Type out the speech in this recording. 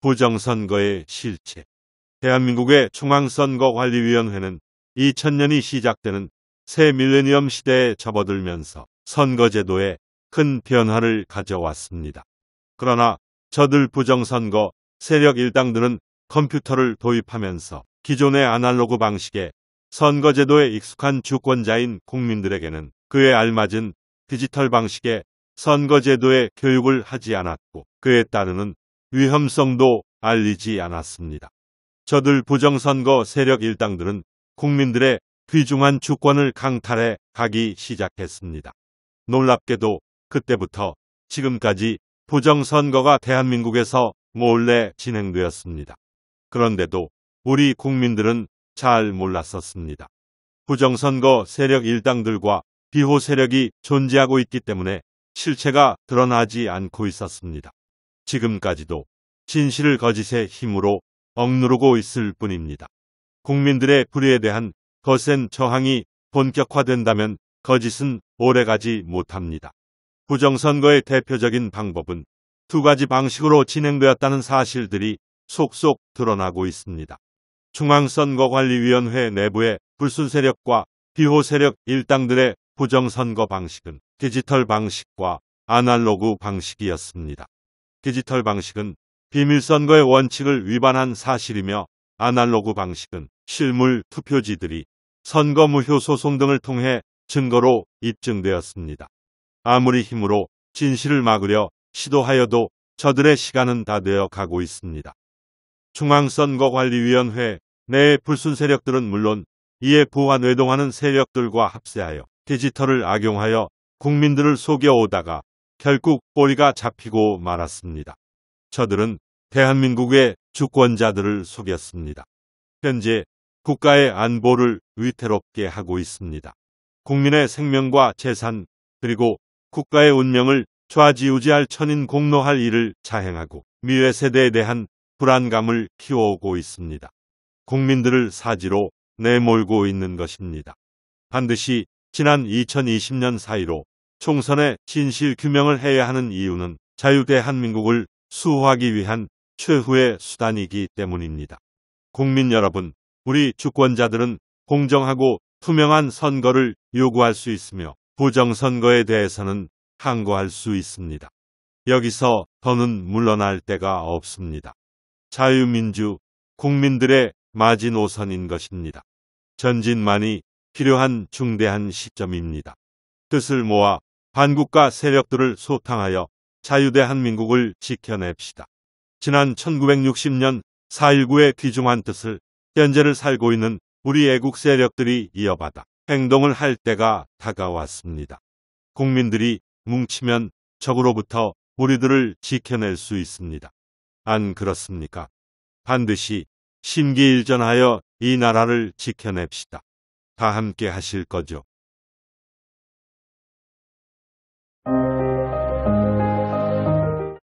부정선거의 실체. 대한민국의 중앙선거관리위원회는 2000년이 시작되는 새 밀레니엄 시대에 접어들면서 선거제도에 큰 변화를 가져왔습니다. 그러나 저들 부정선거 세력 일당들은 컴퓨터를 도입하면서 기존의 아날로그 방식에 선거제도에 익숙한 주권자인 국민들에게는 그에 알맞은 디지털 방식의 선거제도의 교육을 하지 않았고 그에 따르는 위험성도 알리지 않았습니다. 저들 부정선거 세력 일당들은 국민들의 귀중한 주권을 강탈해 가기 시작했습니다. 놀랍게도 그때부터 지금까지 부정선거가 대한민국에서 몰래 진행되었습니다. 그런데도 우리 국민들은 잘 몰랐었습니다. 부정선거 세력 일당들과 비호 세력이 존재하고 있기 때문에 실체가 드러나지 않고 있었습니다. 지금까지도 진실을 거짓의 힘으로 억누르고 있을 뿐입니다. 국민들의 불의에 대한 거센 저항이 본격화된다면 거짓은 오래가지 못합니다. 부정선거의 대표적인 방법은 두 가지 방식으로 진행되었다는 사실들이 속속 드러나고 있습니다. 중앙선거관리위원회 내부의 불순세력과 비호세력 일당들의 부정선거 방식은 디지털 방식과 아날로그 방식이었습니다. 디지털 방식은 비밀선거의 원칙을 위반한 사실이며 아날로그 방식은 실물 투표지들이 선거 무효 소송 등을 통해 증거로 입증되었습니다. 아무리 힘으로 진실을 막으려 시도하여도 저들의 시간은 다 되어 가고 있습니다. 중앙선거관리위원회 내의 불순 세력들은 물론 이에 보완 외동하는 세력들과 합세하여 디지털을 악용하여 국민들을 속여오다가 결국 꼬리가 잡히고 말았습니다. 저들은 대한민국의 주권자들을 속였습니다. 현재 국가의 안보를 위태롭게 하고 있습니다. 국민의 생명과 재산 그리고 국가의 운명을 좌지우지할 천인 공로할 일을 자행하고 미래 세대에 대한 불안감을 키워오고 있습니다. 국민들을 사지로 내몰고 있는 것입니다. 반드시 지난 2020년 사이로 총선에 진실 규명을 해야 하는 이유는 자유대한민국을 수호하기 위한 최후의 수단이기 때문입니다. 국민 여러분, 우리 주권자들은 공정하고 투명한 선거를 요구할 수 있으며 부정선거에 대해서는 항거할 수 있습니다. 여기서 더는 물러날 때가 없습니다. 자유민주, 국민들의 마지노선인 것입니다. 전진만이 필요한 중대한 시점입니다. 뜻을 모아 반국가 세력들을 소탕하여 자유대한민국을 지켜냅시다. 지난 1960년 4.19의 귀중한 뜻을 현재를 살고 있는 우리 애국 세력들이 이어받아 행동을 할 때가 다가왔습니다. 국민들이 뭉치면 적으로부터 우리들을 지켜낼 수 있습니다. 안 그렇습니까? 반드시 심기일전하여 이 나라를 지켜냅시다. 다 함께 하실 거죠.